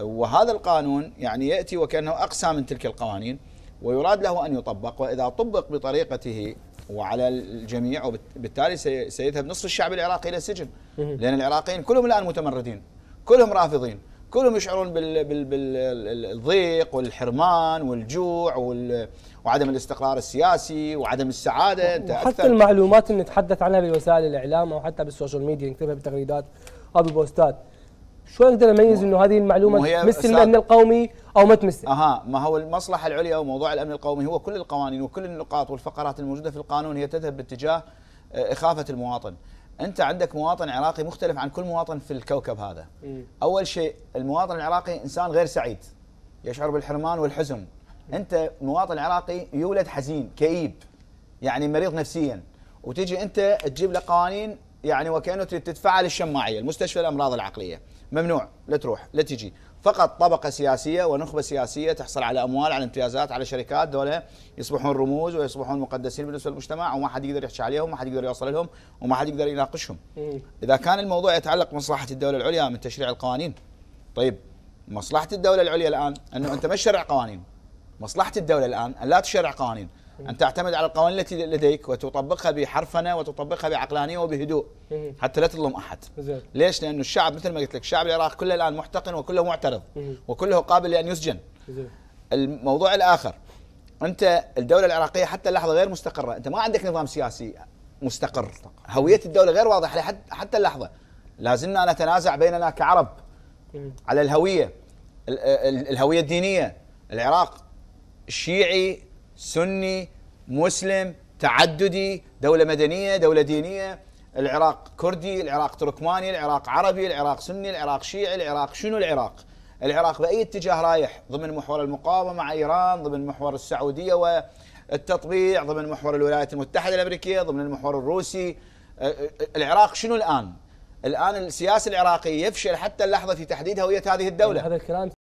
وهذا القانون يعني يأتي وكأنه أقسى من تلك القوانين ويراد له أن يطبق وإذا طبق بطريقته وعلى الجميع وبالتالي سيذهب نصف الشعب العراقي إلى السجن لأن العراقيين كلهم الآن متمردين كلهم رافضين كلهم يشعرون بالضيق والحرمان والجوع وال وعدم الاستقرار السياسي وعدم السعاده انت وحتى المعلومات اللي نتحدث عنها بوسائل الاعلام او حتى بالسوشيال ميديا نكتبها بتغريدات او ببوستات شو اقدر اميز انه هذه المعلومه تمس الامن القومي او ما تمس اها ما هو المصلحه العليا وموضوع الامن القومي هو كل القوانين وكل النقاط والفقرات الموجوده في القانون هي تذهب باتجاه آه، اخافه المواطن انت عندك مواطن عراقي مختلف عن كل مواطن في الكوكب هذا م. اول شيء المواطن العراقي انسان غير سعيد يشعر بالحرمان والحزن انت مواطن عراقي يولد حزين كئيب يعني مريض نفسيا وتجي انت تجيب له قوانين يعني وكانه تدفع للشماعيه المستشفى الامراض العقليه ممنوع لا تروح لا تجي فقط طبقه سياسيه ونخبه سياسيه تحصل على اموال على امتيازات على شركات دولة يصبحون رموز ويصبحون مقدسين بالنسبه للمجتمع وما حد يقدر يحكي عليهم وما حد يقدر يوصل لهم وما حد يقدر يناقشهم اذا كان الموضوع يتعلق بمصلحه الدوله العليا من تشريع القوانين طيب مصلحه الدوله العليا الان انه انت ما تشرع قوانين مصلحه الدوله الان ان لا تشرع قوانين إيه. أن تعتمد على القوانين التي لديك وتطبقها بحرفنة وتطبقها بعقلانية وبهدوء إيه. حتى لا تظلم أحد ليش؟ لأنه الشعب مثل ما قلت لك الشعب العراقي كله الآن محتقن وكله معترض إيه. وكله قابل لأن يسجن الموضوع الآخر أنت الدولة العراقية حتى اللحظة غير مستقرة أنت ما عندك نظام سياسي مستقر هوية الدولة غير واضحة حتى اللحظة لازلنا نتنازع بيننا كعرب على الهوية الهوية الدينية العراق الشيعي سني مسلم تعددي دولة مدنية دولة دينية العراق كردي العراق تركماني العراق عربي العراق سني العراق شيعي العراق شنو العراق العراق بأي اتجاه رايح ضمن محور المقاومة مع إيران ضمن محور السعودية والتطبيع ضمن محور الولايات المتحدة الأمريكية ضمن المحور الروسي العراق شنو الآن الآن السياسة العراقية يفشل حتى اللحظة في تحديد هوية هذه الدولة هذا الكلام